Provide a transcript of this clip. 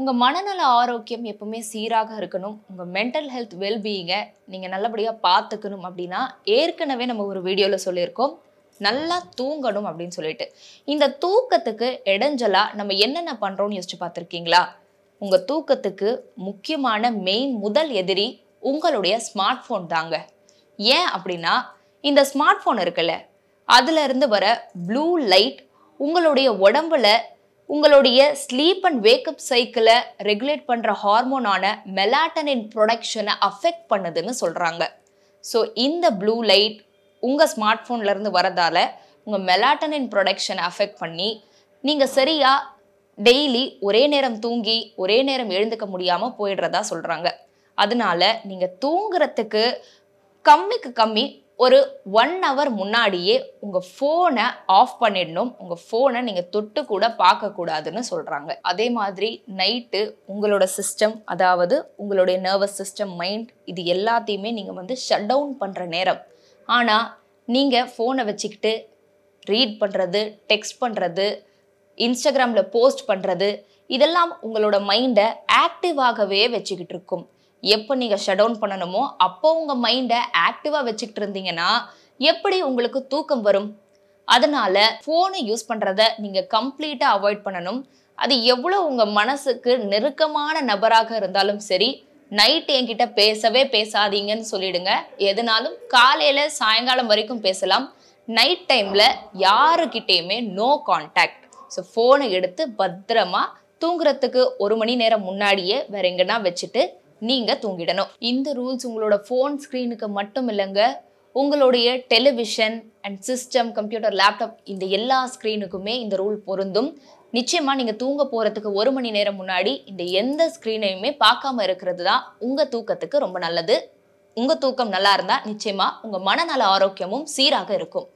உங்கள் மனநல ஆரோக்கியம் எப்பவுமே சீராக இருக்கணும் உங்கள் மென்டல் ஹெல்த் வெல்பீயிங்கை நீங்கள் நல்லபடியாக பார்த்துக்கணும் அப்படின்னா ஏற்கனவே நம்ம ஒரு வீடியோவில் சொல்லியிருக்கோம் நல்லா தூங்கணும் அப்படின்னு சொல்லிட்டு இந்த தூக்கத்துக்கு இடைஞ்சலாக நம்ம என்னென்ன பண்ணுறோம்னு யோசிச்சு பார்த்துருக்கீங்களா உங்கள் தூக்கத்துக்கு முக்கியமான மெயின் முதல் எதிரி உங்களுடைய ஸ்மார்ட் ஃபோன் தாங்க ஏன் அப்படின்னா இந்த ஸ்மார்ட் ஃபோன் இருக்குல்ல அதுலேருந்து வர ப்ளூ லைட் உங்களுடைய உடம்புல உங்களுடைய ஸ்லீப் அண்ட் வேக்கப் சைக்கிளை ரெகுலேட் பண்ணுற ஹார்மோனான மெலாட்டனின் ப்ரொடக்ஷனை அஃபெக்ட் பண்ணுதுன்னு சொல்கிறாங்க ஸோ இந்த ப்ளூ லைட் உங்கள் ஸ்மார்ட் ஃபோன்லேருந்து வரதால் உங்கள் மெலாட்டனின் ப்ரொடக்ஷனை அஃபெக்ட் பண்ணி நீங்கள் சரியாக டெய்லி ஒரே நேரம் தூங்கி ஒரே நேரம் எழுந்துக்க முடியாமல் போயிடுறதா சொல்கிறாங்க அதனால நீங்கள் தூங்குறதுக்கு கம்மிக்கு கம்மி ஒரு ஒன் ஹவர் முன்னாடியே உங்கள் ஃபோனை ஆஃப் பண்ணிடணும் உங்கள் ஃபோனை நீங்கள் தொட்டு கூட பார்க்கக்கூடாதுன்னு சொல்கிறாங்க அதே மாதிரி நைட்டு உங்களோட சிஸ்டம் அதாவது உங்களுடைய நர்வஸ் சிஸ்டம் மைண்ட் இது எல்லாத்தையுமே நீங்கள் வந்து ஷட் டவுன் பண்ணுற நேரம் ஆனால் நீங்கள் ஃபோனை வச்சுக்கிட்டு ரீட் பண்ணுறது டெக்ஸ்ட் பண்ணுறது இன்ஸ்டாகிராமில் போஸ்ட் பண்ணுறது இதெல்லாம் உங்களோட மைண்டை ஆக்டிவாகவே வச்சுக்கிட்டு இருக்கும் எப்போ நீங்கள் ஷட் டவுன் பண்ணணுமோ அப்போ உங்கள் மைண்டை ஆக்டிவாக வச்சுக்கிட்டு இருந்தீங்கன்னா எப்படி உங்களுக்கு தூக்கம் வரும் அதனால் ஃபோனை யூஸ் பண்ணுறத நீங்கள் கம்ப்ளீட்டாக அவாய்ட் பண்ணணும் அது எவ்வளோ உங்கள் மனசுக்கு நெருக்கமான நபராக இருந்தாலும் சரி நைட் என்கிட்ட பேசவே பேசாதீங்கன்னு சொல்லிடுங்க எதுனாலும் காலையில் சாயங்காலம் வரைக்கும் பேசலாம் நைட் டைமில் யாருக்கிட்டேயுமே நோ கான்டாக்ட் ஸோ ஃபோனை எடுத்து பத்திரமா தூங்குறதுக்கு ஒரு மணி நேரம் முன்னாடியே வேற எங்கன்னா வச்சுட்டு நீங்கள் தூங்கிடணும் இந்த ரூல்ஸ் உங்களோட ஃபோன் ஸ்க்ரீனுக்கு மட்டும் இல்லைங்க உங்களுடைய television and system computer laptop இந்த எல்லா ஸ்க்ரீனுக்குமே இந்த ரூல் பொருந்தும் நிச்சயமாக நீங்கள் தூங்க போகிறதுக்கு ஒரு மணி நேரம் முன்னாடி இந்த எந்த ஸ்க்ரீனையுமே பார்க்காம இருக்கிறது தான் உங்கள் தூக்கத்துக்கு ரொம்ப நல்லது உங்கள் தூக்கம் நல்லா இருந்தால் நிச்சயமாக உங்கள் மனநல ஆரோக்கியமும் சீராக இருக்கும்